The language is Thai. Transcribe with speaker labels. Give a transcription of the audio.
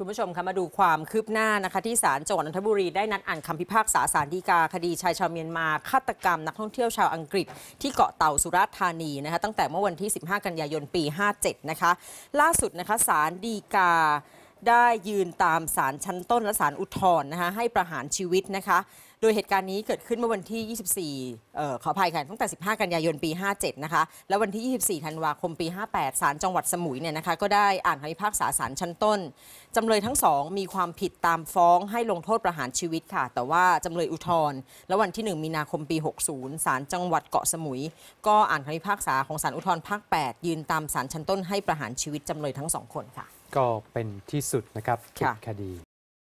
Speaker 1: คุณผู้ชมคะมาดูความคืบหน้านะคะที่ศาลจังหวัดนนทบุรีได้นัดอ่านคำพิพากษาศาลฎีกา คดีชายชาวเมียนมาฆาตกรรม นักท่องเที่ยวชาวอังกฤษที่เกาะเต่าสุราษฎร์ธานีนะคะตั้งแต่เมื่อวันที่ 15 กันยายนปี 57 นะคะ ล่าสุดนะคะศาลฎีกาได้ยืนตามศาลชั้นต้น และศาลอุทธรณ์นะคะให้ประหารชีวิตนะคะ โดยเหตุการณ์นี้เกิดขึ้นเมื่อวันที่ 24เอ่อขออภัยค่ะตั้งแต่ 15 กันยายนปี 57นะคะแล้ววันที่ 24ธันวาคมปี 58ศาลจังหวัดสมุยเนี่ยนะคะก็ได้อ่านคำพิพากษาศาลชั้นต้น จำเลยทั้งสอง มีความผิดตามฟ้องให้ลงโทษประหารชีวิตค่ะ แต่ว่า จำเลยอุทธรณ์แลววันที่ 1 มีนาคมปี 60ศาลจังหวัดเกาะสมุย ก็อ่านคำพิพากษาของศาลอุทธรณ์ภาค 8 ยืนตามศาลชั้นต้นให้ประหารชีวิตจำเลยทั้งสองคนค่ะ
Speaker 2: ก็เป็นที่สุดนะครับคดี